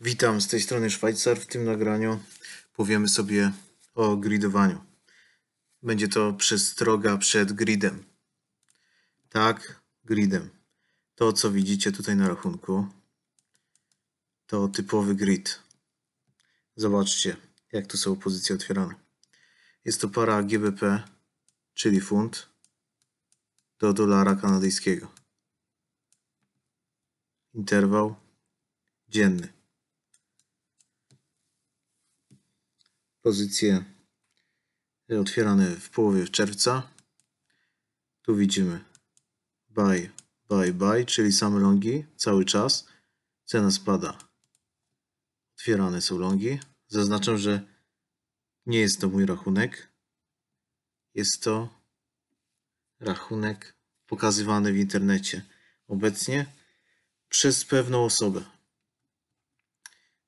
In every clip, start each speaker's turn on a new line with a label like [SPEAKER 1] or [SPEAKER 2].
[SPEAKER 1] Witam z tej strony Szwajcar. W tym nagraniu powiemy sobie o gridowaniu. Będzie to przestroga przed gridem. Tak, gridem. To co widzicie tutaj na rachunku to typowy grid. Zobaczcie jak tu są pozycje otwierane. Jest to para GBP, czyli funt do dolara kanadyjskiego. Interwał dzienny. pozycje e, otwierane w połowie czerwca. Tu widzimy buy, buy, buy, czyli same longi cały czas. Cena spada. Otwierane są longi. Zaznaczam, że nie jest to mój rachunek. Jest to rachunek pokazywany w internecie obecnie przez pewną osobę.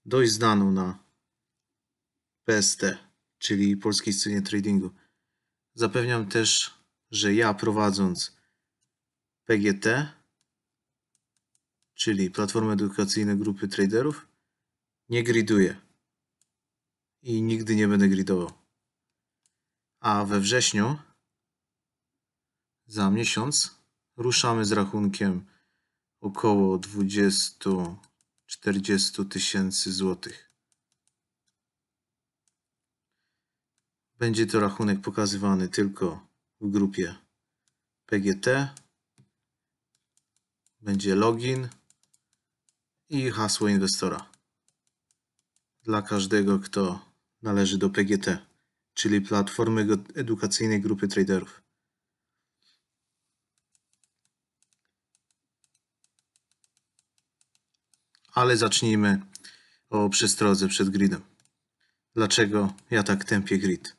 [SPEAKER 1] Dość znaną na PST, czyli Polskiej Scenie Tradingu. Zapewniam też, że ja prowadząc PGT, czyli platformę edukacyjną Grupy Traderów, nie griduję i nigdy nie będę gridował. A we wrześniu, za miesiąc, ruszamy z rachunkiem około 20-40 tysięcy złotych. Będzie to rachunek pokazywany tylko w grupie PGT. Będzie login i hasło inwestora dla każdego, kto należy do PGT, czyli Platformy Edukacyjnej Grupy Traderów. Ale zacznijmy o przestrodze przed gridem. Dlaczego ja tak tępię grid?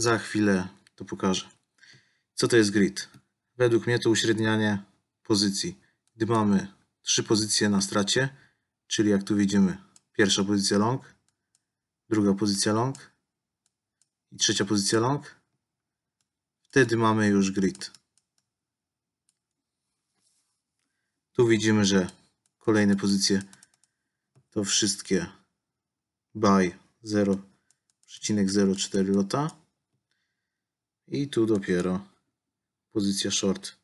[SPEAKER 1] Za chwilę to pokażę. Co to jest grid? Według mnie to uśrednianie pozycji. Gdy mamy trzy pozycje na stracie, czyli jak tu widzimy, pierwsza pozycja long, druga pozycja long i trzecia pozycja long, wtedy mamy już grid. Tu widzimy, że kolejne pozycje to wszystkie buy 0,04 lota i tu dopiero pozycja short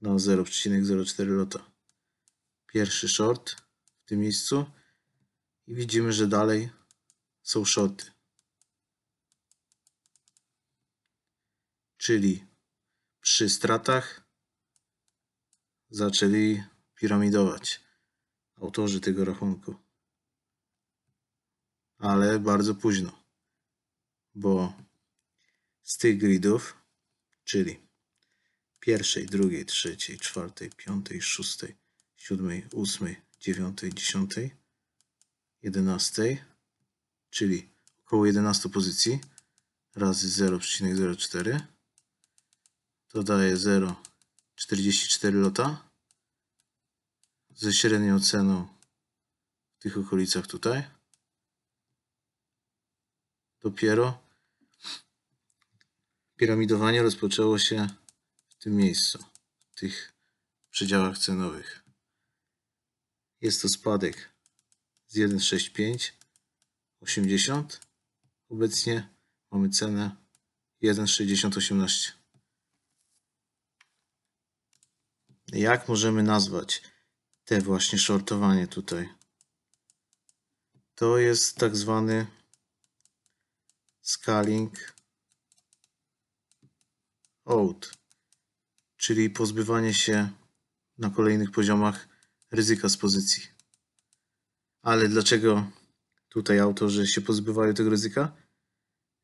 [SPEAKER 1] na 0,04 lota. Pierwszy short w tym miejscu i widzimy, że dalej są shorty. Czyli przy stratach zaczęli piramidować autorzy tego rachunku. Ale bardzo późno, bo z tych gridów, czyli pierwszej, drugiej, trzeciej, czwartej, piątej, szóstej, siódmej, ósmej, dziewiątej, dziesiątej, jedenastej, czyli około 11 pozycji razy 0,04 to daje 0,44 lota ze średnią ceną w tych okolicach tutaj. Dopiero piramidowanie rozpoczęło się w tym miejscu, w tych przedziałach cenowych. Jest to spadek z 1,65, 80. Obecnie mamy cenę 1,6018. Jak możemy nazwać te właśnie shortowanie tutaj? To jest tak zwany scaling out, czyli pozbywanie się na kolejnych poziomach ryzyka z pozycji. Ale dlaczego tutaj autorzy się pozbywają tego ryzyka?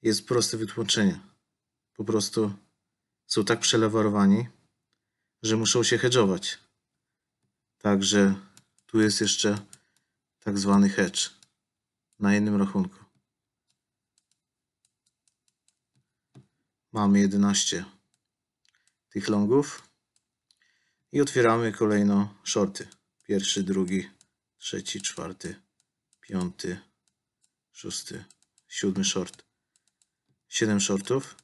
[SPEAKER 1] Jest proste wytłumaczenie. Po prostu są tak przelewarowani, że muszą się hedżować. Także tu jest jeszcze tak zwany hedge na jednym rachunku. Mamy 11 tych longów i otwieramy kolejno shorty. Pierwszy, drugi, trzeci, czwarty, piąty, szósty, siódmy short. 7 shortów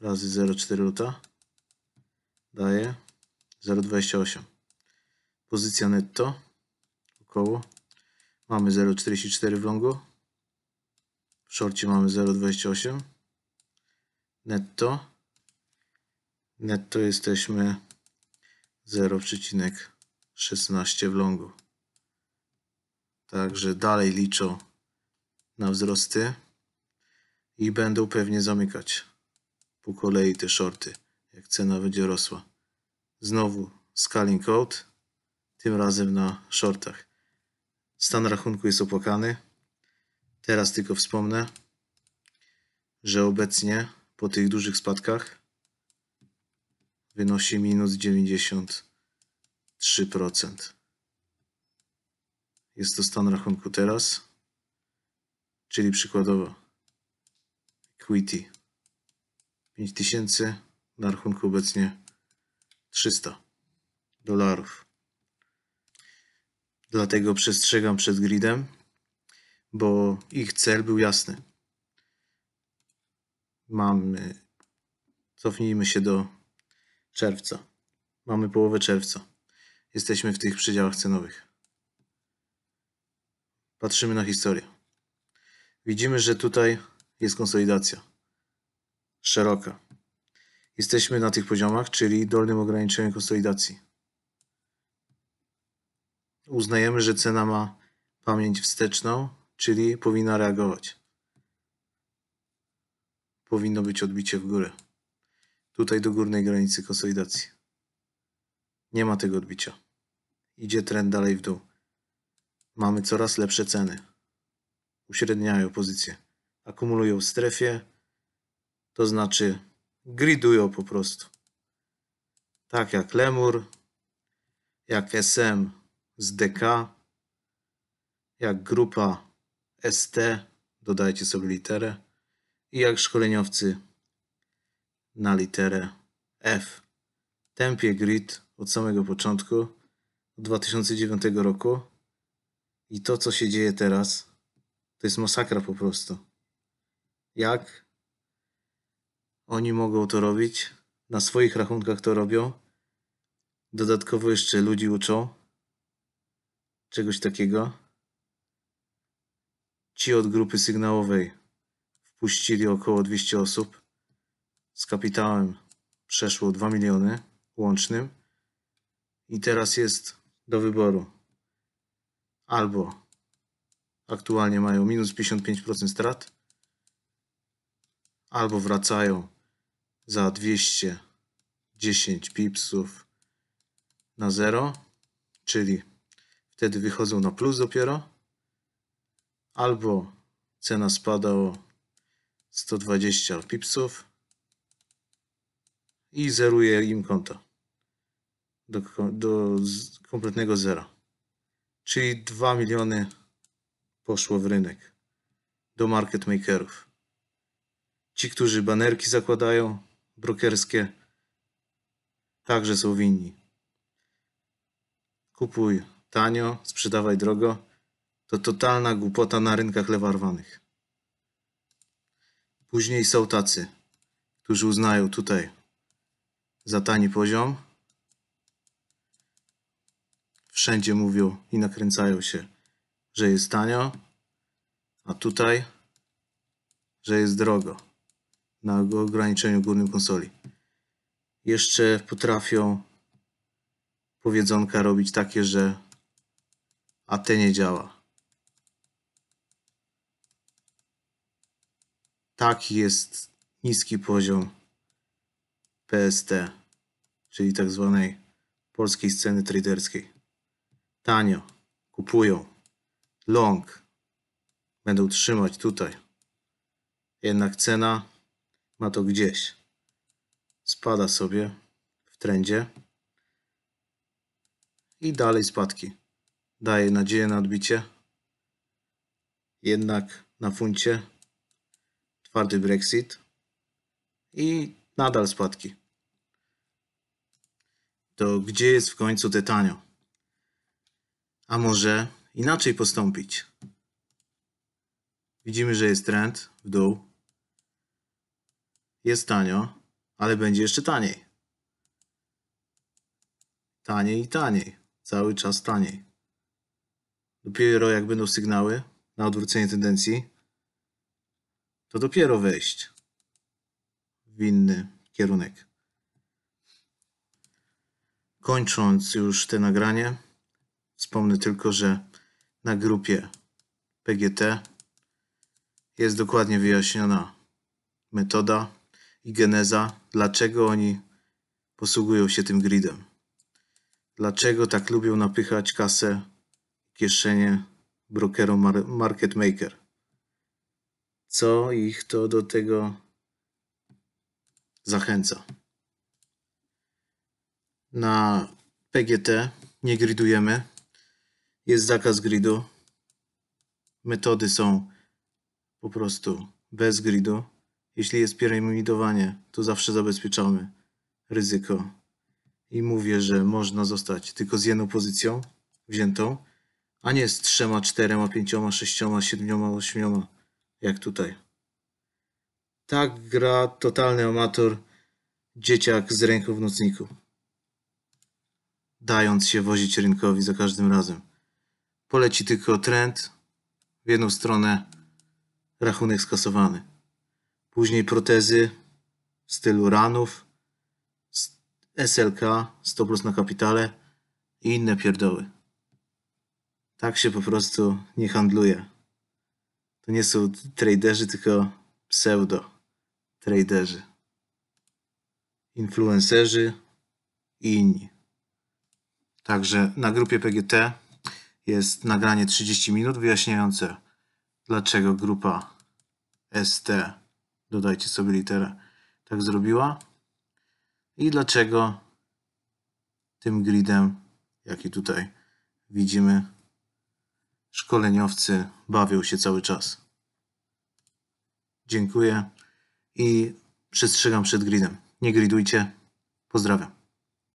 [SPEAKER 1] razy 0,4 luta daje 0,28. Pozycja netto około. Mamy 0,44 w longu. W shorcie mamy 0,28. Netto netto jesteśmy 0,16 w longu. Także dalej liczą na wzrosty i będą pewnie zamykać po kolei te shorty, jak cena będzie rosła. Znowu scaling out, tym razem na shortach. Stan rachunku jest opłakany. Teraz tylko wspomnę, że obecnie po tych dużych spadkach wynosi minus 93%. Jest to stan rachunku teraz, czyli przykładowo equity 5000, na rachunku obecnie 300 dolarów. Dlatego przestrzegam przed gridem, bo ich cel był jasny. Mamy, cofnijmy się do czerwca. Mamy połowę czerwca. Jesteśmy w tych przedziałach cenowych. Patrzymy na historię. Widzimy, że tutaj jest konsolidacja. Szeroka. Jesteśmy na tych poziomach, czyli dolnym ograniczeniu konsolidacji. Uznajemy, że cena ma pamięć wsteczną, czyli powinna reagować. Powinno być odbicie w górę tutaj do górnej granicy konsolidacji. Nie ma tego odbicia. Idzie trend dalej w dół. Mamy coraz lepsze ceny. Uśredniają pozycje. Akumulują w strefie, to znaczy gridują po prostu. Tak jak Lemur, jak SM z DK, jak grupa ST, dodajcie sobie literę, i jak szkoleniowcy na literę F. Tempie grid od samego początku, od 2009 roku. I to, co się dzieje teraz, to jest masakra po prostu. Jak oni mogą to robić? Na swoich rachunkach to robią. Dodatkowo jeszcze ludzi uczą czegoś takiego. Ci od grupy sygnałowej wpuścili około 200 osób z kapitałem przeszło 2 miliony łącznym i teraz jest do wyboru albo aktualnie mają minus 55% strat albo wracają za 210 pipsów na 0 czyli wtedy wychodzą na plus dopiero albo cena spada o 120 pipsów i zeruje im konto do, do kompletnego zera. Czyli 2 miliony poszło w rynek do market makerów. Ci, którzy banerki zakładają, brokerskie, także są winni. Kupuj tanio, sprzedawaj drogo. To totalna głupota na rynkach lewarwanych. Później są tacy, którzy uznają tutaj za tani poziom. Wszędzie mówią i nakręcają się, że jest tanio, a tutaj, że jest drogo na ograniczeniu górnym konsoli. Jeszcze potrafią powiedzonka robić takie, że a te nie działa. Taki jest niski poziom PST, czyli tak zwanej polskiej sceny traderskiej. Tanio, kupują, long, będą trzymać tutaj. Jednak cena ma to gdzieś. Spada sobie w trendzie i dalej spadki. Daje nadzieję na odbicie. Jednak na funcie twardy Brexit i Nadal spadki. To gdzie jest w końcu tytanio? A może inaczej postąpić? Widzimy, że jest trend w dół. Jest tanio, ale będzie jeszcze taniej. Taniej i taniej. Cały czas taniej. Dopiero jak będą sygnały na odwrócenie tendencji, to dopiero wejść w inny kierunek. Kończąc już te nagranie, wspomnę tylko, że na grupie PGT jest dokładnie wyjaśniona metoda i geneza, dlaczego oni posługują się tym gridem. Dlaczego tak lubią napychać kasę kieszenie brokerom market maker? Co ich to do tego zachęca. Na PGT nie gridujemy. Jest zakaz gridu. Metody są po prostu bez gridu. Jeśli jest piramidowanie, to zawsze zabezpieczamy ryzyko. I mówię, że można zostać tylko z jedną pozycją wziętą, a nie z trzema, czterema, pięcioma, sześcioma, siedmioma, ośmioma, jak tutaj. Tak gra totalny amator, dzieciak z ręką w nocniku. Dając się wozić rynkowi za każdym razem. Poleci tylko trend w jedną stronę, rachunek skasowany. Później protezy w stylu ranów, SLK, 100 plus na kapitale i inne pierdoły. Tak się po prostu nie handluje. To nie są traderzy, tylko pseudo traderzy, influencerzy i inni. Także na grupie PGT jest nagranie 30 minut wyjaśniające, dlaczego grupa ST, dodajcie sobie literę, tak zrobiła i dlaczego tym gridem, jaki tutaj widzimy, szkoleniowcy bawią się cały czas. Dziękuję i przestrzegam przed gridem. Nie gridujcie. Pozdrawiam.